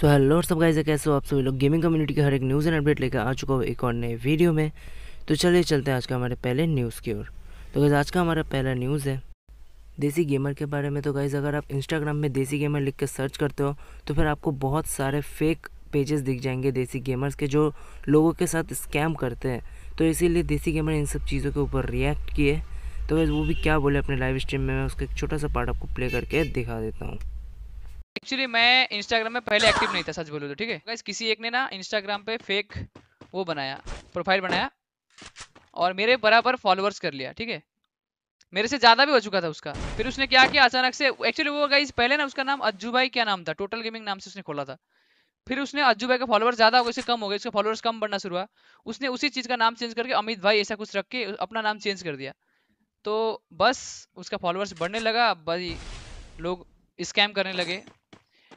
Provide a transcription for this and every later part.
so hello सब guys कैसे हो आप सभी लोग गेमिंग कम्युनिटी के हर एक न्यूज़ एंड अपडेट लेकर आ चुका हो एक और नए वीडियो में तो चलिए चलते हैं आज का हमारे पहले न्यूज़ की ओर तो गैस आज का हमारा पहला न्यूज़ है देसी गेमर के बारे में तो गाइज़ अगर आप इंस्टाग्राम में देसी गेमर लिख कर सर्च करते हो तो फिर आपको बहुत सारे फेक पेजेस दिख जाएंगे देसी गेमर्स के जो लोगों के साथ स्कैम करते हैं तो इसीलिए देसी गेमर इन सब चीज़ों के ऊपर रिएक्ट किए तो गैज़ वो भी क्या बोले अपने लाइव स्ट्रीम में मैं उसका एक छोटा सा पार्ट आपको प्ले करके दिखा देता हूँ एक्चुअली मैं इंस्टाग्राम में पहले एक्टिव नहीं था सच बोलूँ तो ठीक है गाइस किसी एक ने ना इंस्टाग्राम पे फेक वो बनाया प्रोफाइल बनाया और मेरे बराबर फॉलोअर्स कर लिया ठीक है मेरे से ज़्यादा भी हो चुका था उसका फिर उसने क्या किया अचानक से एक्चुअली वो गाइस पहले ना उसका नाम अज्जू भाई क्या नाम था टोटल गेमिंग नाम से उसने खोला था फिर उसने अज्जू भाई का फॉलोअर ज़्यादा हो गए कम हो गया इसका फॉलोअर्स कम बढ़ना शुरू हुआ उसने उसी चीज़ का नाम चेंज करके अमित भाई ऐसा कुछ रख के अपना नाम चेंज कर दिया तो बस उसका फॉलोअर्स बढ़ने लगा भाई लोग स्कैम करने लगे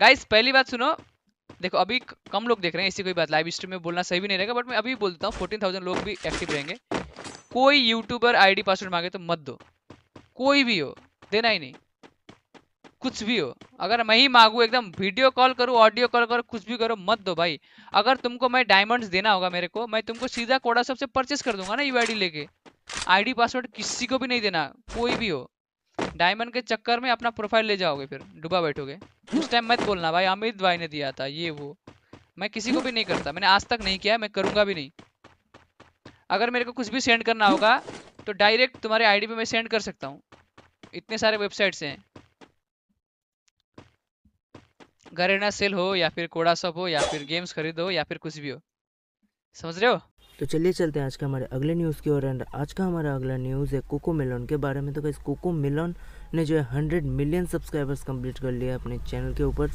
गाइस पहली बात सुनो देखो अभी कम लोग देख रहे हैं ऐसी कोई बात लाइव स्ट्रीम में बोलना सही भी नहीं रहेगा बट मैं अभी बोलता हूँ फोर्टीन थाउजेंड लोग भी एक्टिव रहेंगे कोई यूट्यूबर आईडी पासवर्ड मांगे तो मत दो कोई भी हो देना ही नहीं कुछ भी हो अगर मैं ही मांगू एकदम वीडियो कॉल करूँ ऑडियो कॉल करो कुछ भी करो मत दो भाई अगर तुमको मैं डायमंड्स देना होगा मेरे को मैं तुमको सीधा कोडा सबसे परचेस कर दूंगा ना यू आई लेके आईडी पासवर्ड किसी को भी नहीं देना कोई भी हो डायमंड के चक्कर में अपना प्रोफाइल ले जाओगे फिर डूबा बैठोगे उस टाइम मत बोलना भाई अमित भाई ने दिया था ये वो मैं किसी को भी नहीं करता मैंने आज तक नहीं किया मैं करूंगा भी नहीं अगर मेरे को कुछ भी सेंड करना होगा तो डायरेक्ट तुम्हारे आईडी पे मैं सेंड कर सकता हूँ इतने सारे वेबसाइट्स हैं घरेना सेल हो या फिर कोड़ा शॉप हो या फिर गेम्स खरीदो या फिर कुछ भी हो समझ रहे हो तो चलिए चलते हैं आज का हमारे अगले न्यूज़ की ओर एंड आज का हमारा अगला न्यूज़ है कोको मिलन के बारे में तो कैसे कोको मिलन ने जो है हंड्रेड मिलियन सब्सक्राइबर्स कंप्लीट कर लिया अपने चैनल के ऊपर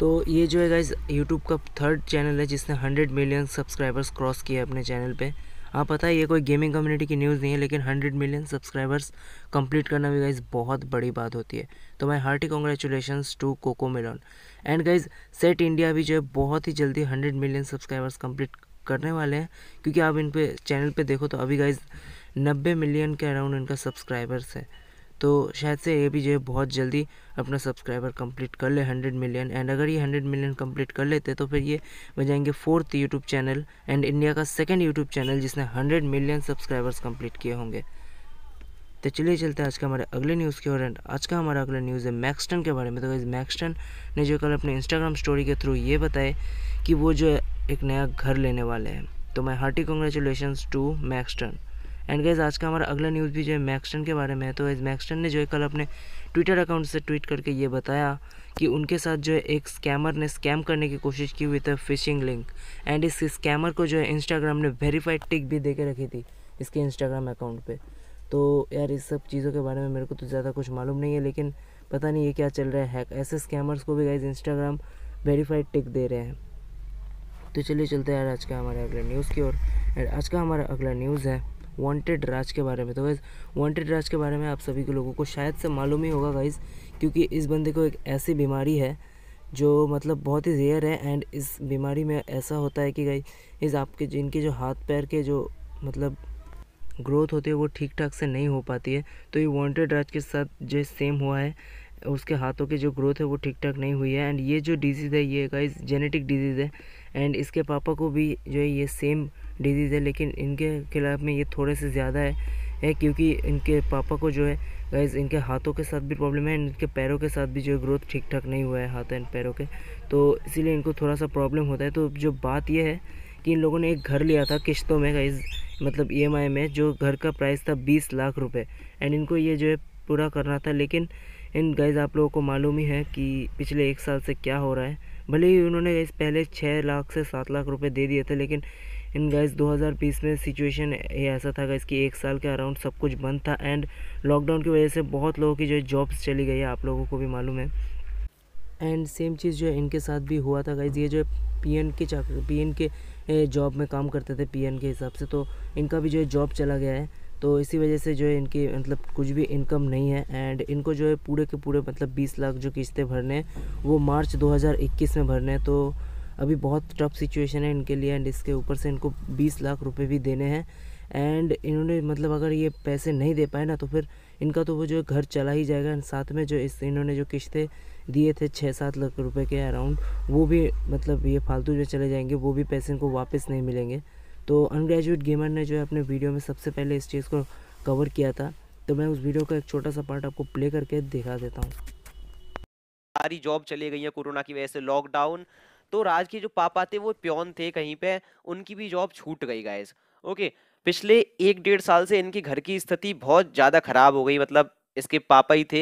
तो ये जो है गाइज यूट्यूब का थर्ड चैनल है जिसने हंड्रेड मिलियन सब्सक्राइबर्स क्रॉस किया अपने चैनल पर आप पता है ये कोई गेमिंग कम्युनिटी की न्यूज़ नहीं है लेकिन हंड्रेड मिलियन सब्सक्राइबर्स कंप्लीट करना भी गाइज बहुत बड़ी बात होती है तो मैं hearty congratulation to Cocomelon and guys Set India भी जो है बहुत ही जल्दी हंड्रेड मिलियन सब्सक्राइबर्स कंप्लीट करने वाले हैं क्योंकि आप इन पे चैनल पे देखो तो अभी गाइज नब्बे मिलियन के अराउंड इनका सब्सक्राइबर्स है तो शायद से ये भी जो है बहुत जल्दी अपना सब्सक्राइबर कंप्लीट कर ले हंड्रेड मिलियन एंड अगर ये हंड्रेड मिलियन कंप्लीट कर लेते तो फिर ये बन जाएंगे fourth YouTube channel and India का सेकेंड यूट्यूब चैनल जिसने हंड्रेड मिलियन सब्सक्राइबर्स कंप्लीट किए होंगे तो चलिए चलते हैं आज का हमारे अगले न्यूज़ की ओर एंड आज का हमारा अगला न्यूज़ है मैक्सटन के बारे में तो मैक्सटन ने जो कल अपने इंस्टाग्राम स्टोरी के थ्रू ये बताए कि वो जो है एक नया घर लेने वाले हैं तो मैं hearty congratulation to Maxton and guys आज का हमारा अगला न्यूज़ भी जो है मैक्सटन के बारे में है तो इस मैक्सटन ने जो है कल अपने ट्विटर अकाउंट से ट्वीट करके ये बताया कि उनके साथ जो है एक स्कैमर ने स्कैम करने की कोशिश की हुई थी फिशिंग लिंक एंड इस स्कैमर को जो है इंस्टाग्राम ने वेरीफाइड टिक भी दे के रखी थी इसके इंस्टाग्राम अकाउंट पर तो यार इस सब चीज़ों के बारे में मेरे को तो ज़्यादा कुछ मालूम नहीं है लेकिन पता नहीं ये क्या चल रहा है हैक ऐसे स्कैमर्स को भी गाइज इंस्टाग्राम वेरीफाइड टिक दे रहे हैं तो चलिए चलते हैं यार आज का हमारा अगला न्यूज़ की ओर आज का हमारा अगला न्यूज़ है वांटेड राज के बारे में तो गाइज़ वांटेड राज के बारे में आप सभी के लोगों को शायद से मालूम ही होगा गाइज़ क्योंकि इस बंदे को एक ऐसी बीमारी है जो मतलब बहुत ही रेयर है एंड इस बीमारी में ऐसा होता है कि गाइज इस आपके जिनके जो हाथ पैर के जो मतलब ग्रोथ होती है वो ठीक ठाक से नहीं हो पाती है तो ये वॉन्टेड राज के साथ जो सेम हुआ है उसके हाथों की जो ग्रोथ है वो ठीक ठाक नहीं हुई है एंड ये जो डिजीज़ है ये गाइस जेनेटिक डिजीज़ है एंड इसके पापा को भी जो है ये सेम डिजीज़ है लेकिन इनके खिलाफ में ये थोड़े से ज़्यादा है, है क्योंकि इनके पापा को जो है गाइज इनके हाथों के साथ भी प्रॉब्लम है एंड इनके पैरों के साथ भी जो है ग्रोथ ठीक ठाक नहीं हुआ है हाथ एंड पैरों के तो इसीलिए इनको थोड़ा सा प्रॉब्लम होता है तो जो बात यह है कि इन लोगों ने एक घर लिया था किश्तों में गई मतलब ई e में जो घर का प्राइस था बीस लाख रुपये एंड इनको ये जो है पूरा करना था लेकिन इन गाइज आप लोगों को मालूम ही है कि पिछले एक साल से क्या हो रहा है भले ही उन्होंने गाइज पहले छः लाख से सात लाख रुपए दे दिए थे लेकिन इन गाइज 2020 में सिचुएशन ये ऐसा था गाइज कि एक साल के अराउंड सब कुछ बंद था एंड लॉकडाउन की वजह से बहुत लोगों की जो है जॉब्स चली गई है आप लोगों को भी मालूम है एंड सेम चीज़ जो है इनके साथ भी हुआ था गाइज ये जो है पी के चाक पी के जॉब में काम करते थे पीएन के हिसाब से तो इनका भी जो है जॉब चला गया है तो इसी वजह से जो है इनकी मतलब कुछ भी इनकम नहीं है एंड इनको जो है पूरे के पूरे मतलब 20 लाख जो किस्तें भरने हैं वो मार्च 2021 में भरने हैं तो अभी बहुत टफ सिचुएशन है इनके लिए एंड इसके ऊपर से इनको 20 लाख रुपए भी देने हैं एंड इन्होंने मतलब अगर ये पैसे नहीं दे पाए ना तो फिर इनका तो वो जो घर चला ही जाएगा साथ में जो इस इन्होंने जो किस्तें दिए थे छः सात लाख रुपए के अराउंड वो भी मतलब ये फालतू में चले जाएंगे वो भी पैसे इनको वापस नहीं मिलेंगे तो अनग्रेजुएट गेमर ने जो है अपने वीडियो में सबसे पहले इस चीज़ को कवर किया था तो मैं उस वीडियो का एक छोटा सा पार्ट आपको प्ले करके दिखा देता हूँ सारी जॉब चली गई है कोरोना की वजह से लॉकडाउन तो राज के जो पापा थे वो प्योन थे कहीं पे उनकी भी जॉब छूट गई गाइज ओके पिछले एक डेढ़ साल से इनकी घर की स्थिति बहुत ज़्यादा खराब हो गई मतलब इसके पापा ही थे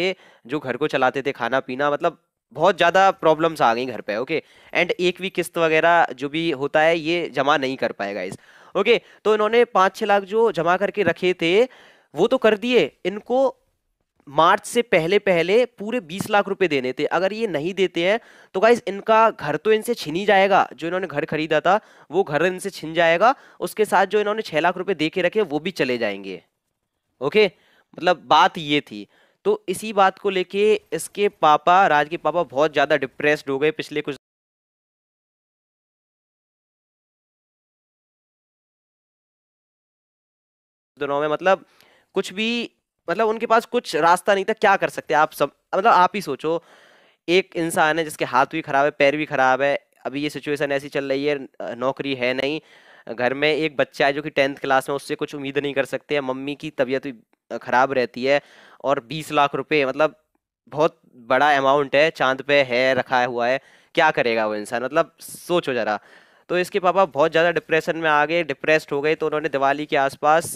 जो घर को चलाते थे खाना पीना मतलब बहुत ज़्यादा प्रॉब्लम्स आ गई घर पे ओके एंड एक भी किस्त वगैरह जो भी होता है ये जमा नहीं कर पाएगा इस ओके तो इन्होंने पाँच छः लाख जो जमा करके रखे थे वो तो कर दिए इनको मार्च से पहले पहले पूरे बीस लाख रुपए देने थे अगर ये नहीं देते हैं तो गाइज इनका घर तो इनसे छिन ही जाएगा जो इन्होंने घर खरीदा था वो घर इनसे छिन जाएगा उसके साथ जो इन्होंने छः लाख रुपए दे के रखे वो भी चले जाएंगे ओके मतलब बात ये थी तो इसी बात को लेके इसके पापा राज के पापा बहुत ज़्यादा डिप्रेस्ड हो गए पिछले कुछ दिनों में मतलब कुछ भी मतलब उनके पास कुछ रास्ता नहीं था क्या कर सकते आप सब मतलब आप ही सोचो एक इंसान है जिसके हाथ भी खराब है पैर भी खराब है अभी ये सिचुएशन ऐसी चल रही है नौकरी है नहीं घर में एक बच्चा है जो कि टेंथ क्लास में उससे कुछ उम्मीद नहीं कर सकते हैं मम्मी की तबीयत भी खराब रहती है और बीस लाख रुपए मतलब बहुत बड़ा अमाउंट है चांद पे है रखा हुआ है क्या करेगा वो इंसान मतलब सोचो ज़रा तो इसके पापा बहुत ज़्यादा डिप्रेशन में आ गए डिप्रेस्ड हो गए तो उन्होंने दिवाली के आसपास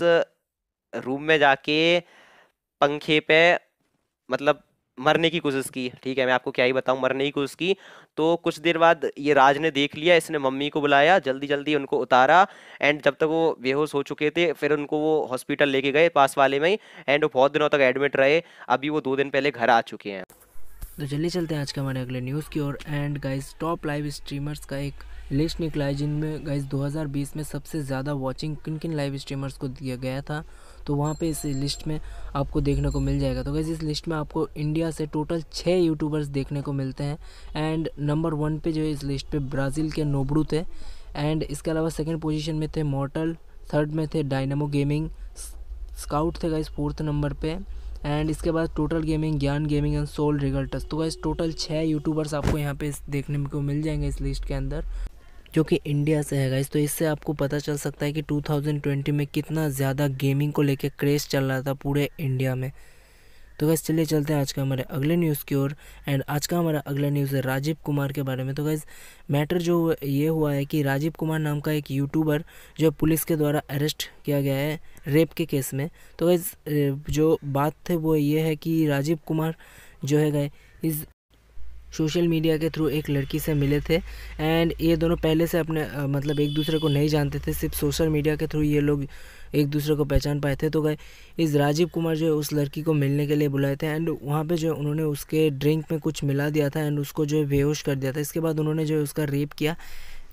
रूम में जाके पंखे पे मतलब मरने की कोशिश की ठीक है मैं आपको क्या ही बताऊं मरने की कोशिश की तो कुछ देर बाद ये राज ने देख लिया इसने मम्मी को बुलाया जल्दी जल्दी उनको उतारा एंड जब तक वो बेहोश हो चुके थे फिर उनको वो हॉस्पिटल लेके गए पास वाले में ही एंड वो बहुत दिनों तक एडमिट रहे अभी वो दो दिन पहले घर आ चुके हैं तो जल्दी चलते हैं आज का हमारे अगले न्यूज़ की ओर and guys top live streamers का एक लिस्ट निकला है जिनमें गाइज 2020 में सबसे ज़्यादा वॉचिंग किन किन लाइव स्ट्रीमर्स को दिया गया था तो वहाँ पे इस लिस्ट में आपको देखने को मिल जाएगा तो गैस इस लिस्ट में आपको इंडिया से टोटल छः यूट्यूबर्स देखने को मिलते हैं एंड नंबर वन पे जो है इस लिस्ट पे ब्राज़ील के नोबड़ू थे एंड इसके अलावा सेकेंड पोजीशन में थे मॉटल थर्ड में थे डायनमो गेमिंग स्काउट थे गाइज फोर्थ नंबर पर एंड इसके बाद total gaming Gyan gaming and Soul Regaltos तो गाइज टोटल छः यूट्यूबर्स आपको यहाँ पे देखने को मिल जाएंगे इस लिस्ट के अंदर जो कि इंडिया से है गाइस तो इससे आपको पता चल सकता है कि 2020 में कितना ज़्यादा गेमिंग को लेकर क्रेज़ चल रहा था पूरे इंडिया में तो गैस चलिए चलते हैं आज का हमारे अगले न्यूज़ की ओर एंड आज का हमारा अगला न्यूज़ है राजीव कुमार के बारे में तो गैस मैटर जो ये हुआ है कि राजीव कुमार नाम का एक यूट्यूबर जो पुलिस के द्वारा अरेस्ट किया गया है रेप के केस में तो गैस जो बात थे वो ये है कि राजीव कुमार जो है गए इस सोशल मीडिया के थ्रू एक लड़की से मिले थे एंड ये दोनों पहले से अपने आ, मतलब एक दूसरे को नहीं जानते थे सिर्फ सोशल मीडिया के थ्रू ये लोग एक दूसरे को पहचान पाए थे तो गए इस राजीव कुमार जो है उस लड़की को मिलने के लिए बुलाए थे एंड वहाँ पे जो है उन्होंने उसके ड्रिंक में कुछ मिला दिया था एंड उसको जो है बेहोश कर दिया था इसके बाद उन्होंने जो है उसका रेप किया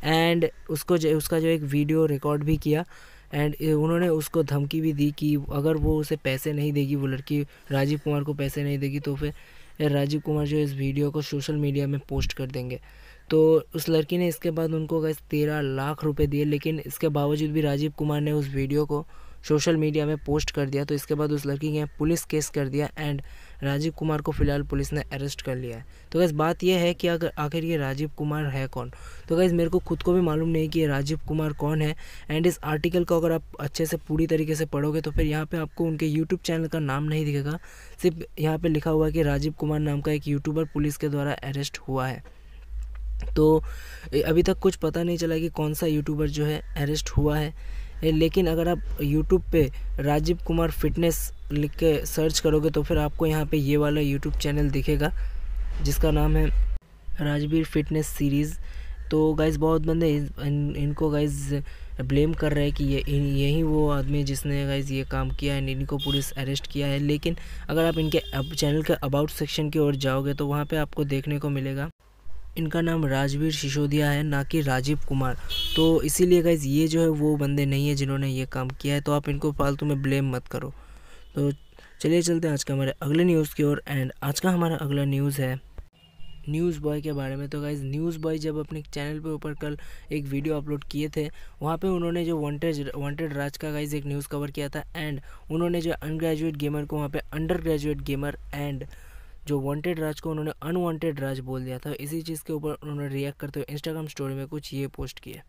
एंड उसको जो उसका जो एक वीडियो रिकॉर्ड भी किया एंड उन्होंने उसको धमकी भी दी कि अगर वो उसे पैसे नहीं देगी वो लड़की राजीव कुमार को पैसे नहीं देगी तो फिर राजीव कुमार जो इस वीडियो को सोशल मीडिया में पोस्ट कर देंगे तो उस लड़की ने इसके बाद उनको गए तेरह लाख रुपए दिए लेकिन इसके बावजूद भी राजीव कुमार ने उस वीडियो को सोशल मीडिया में पोस्ट कर दिया तो इसके बाद उस लड़की ने पुलिस केस कर दिया एंड राजीव कुमार को फिलहाल पुलिस ने अरेस्ट कर लिया है तो गैस बात यह है कि अगर आखिर ये राजीव कुमार है कौन तो गैस मेरे को खुद को भी मालूम नहीं कि ये राजीव कुमार कौन है एंड इस आर्टिकल को अगर आप अच्छे से पूरी तरीके से पढ़ोगे तो फिर यहाँ पर आपको उनके यूट्यूब चैनल का नाम नहीं दिखेगा सिर्फ यहाँ पर लिखा हुआ है कि राजीव कुमार नाम का एक यूट्यूबर पुलिस के द्वारा अरेस्ट हुआ है तो अभी तक कुछ पता नहीं चला कि कौन सा यूट्यूबर जो है अरेस्ट हुआ है लेकिन अगर आप यूट्यूब पे राजीव कुमार फिटनेस लिख के सर्च करोगे तो फिर आपको यहाँ पे ये वाला यूट्यूब चैनल दिखेगा जिसका नाम है राजवीर फिटनेस सीरीज़ तो गाइज़ बहुत बंदे इन, इनको गाइज़ ब्लेम कर रहे हैं कि ये यही वो आदमी जिसने गाइज ये काम किया है इनको पुलिस अरेस्ट किया है लेकिन अगर आप इनके अब चैनल के अबाउट सेक्शन की ओर जाओगे तो वहाँ पे आपको देखने को मिलेगा इनका नाम राजवीर सिसोदिया है ना कि राजीव कुमार तो इसीलिए गाइज ये जो है वो बंदे नहीं है जिन्होंने ये काम किया है तो आप इनको फालतू में ब्लेम मत करो तो चलिए चलते हैं आज का हमारे अगले न्यूज़ की ओर एंड आज का हमारा अगला न्यूज़ है न्यूज़ बॉय के बारे में तो गाइज न्यूज़ बॉय जब अपने चैनल पे ऊपर कल एक वीडियो अपलोड किए थे वहाँ पे उन्होंने जो वांटेड वांटेड राज का गाइज एक न्यूज़ कवर किया था एंड उन्होंने जो अनग्रेजुएट गेमर को वहाँ पे अंडर ग्रेजुएट गेमर एंड जो वांटेड राज को उन्होंने अनवांटेड राज बोल दिया था इसी चीज़ के ऊपर उन्होंने रिएक्ट करते हुए इंस्टाग्राम स्टोरी में कुछ ये पोस्ट किया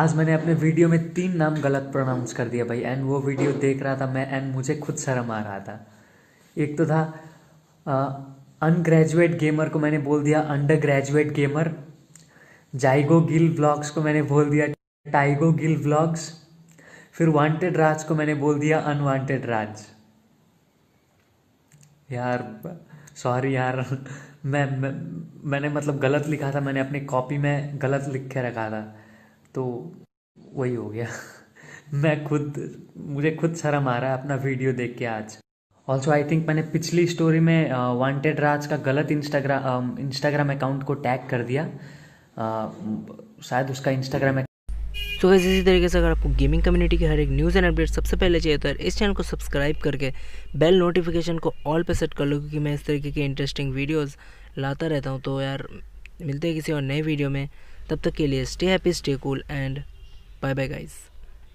आज मैंने अपने वीडियो में तीन नाम गलत प्रोनाउंस कर दिया भाई एंड वो वीडियो देख रहा था मैं एंड मुझे खुद शर्म आ रहा था एक तो था अनग्रेजुएट गेमर को मैंने बोल दिया under graduate gamer Zaigo Gill blogs को मैंने बोल दिया टाइगो गिल ब्लॉग्स फिर वांटेड राज को मैंने बोल दिया अनवांटेड राज यार सॉरी यार मैं, मैं मैंने मतलब गलत लिखा था मैंने अपनी कॉपी में गलत लिख के रखा था तो वही हो गया मैं खुद मुझे खुद शर्म आ रहा है अपना वीडियो देख के आज ऑल्सो आई थिंक मैंने पिछली स्टोरी में वांटेड राज का गलत इंस्टाग्राम इंस्टाग्राम अकाउंट को टैग कर दिया uh, शायद उसका इंस्टाग्राम सो तो वैसे इसी तरीके से अगर आपको गेमिंग कम्युनिटी की हर एक न्यूज़ एंड अपडेट सबसे पहले चाहिए तो इस चैनल को सब्सक्राइब करके बेल नोटिफिकेशन को ऑल पे सेट कर लो क्योंकि मैं इस तरीके की इंटरेस्टिंग वीडियोस लाता रहता हूँ तो यार मिलते हैं किसी और नए वीडियो में तब तक के लिए stay happy stay cool and bye bye guys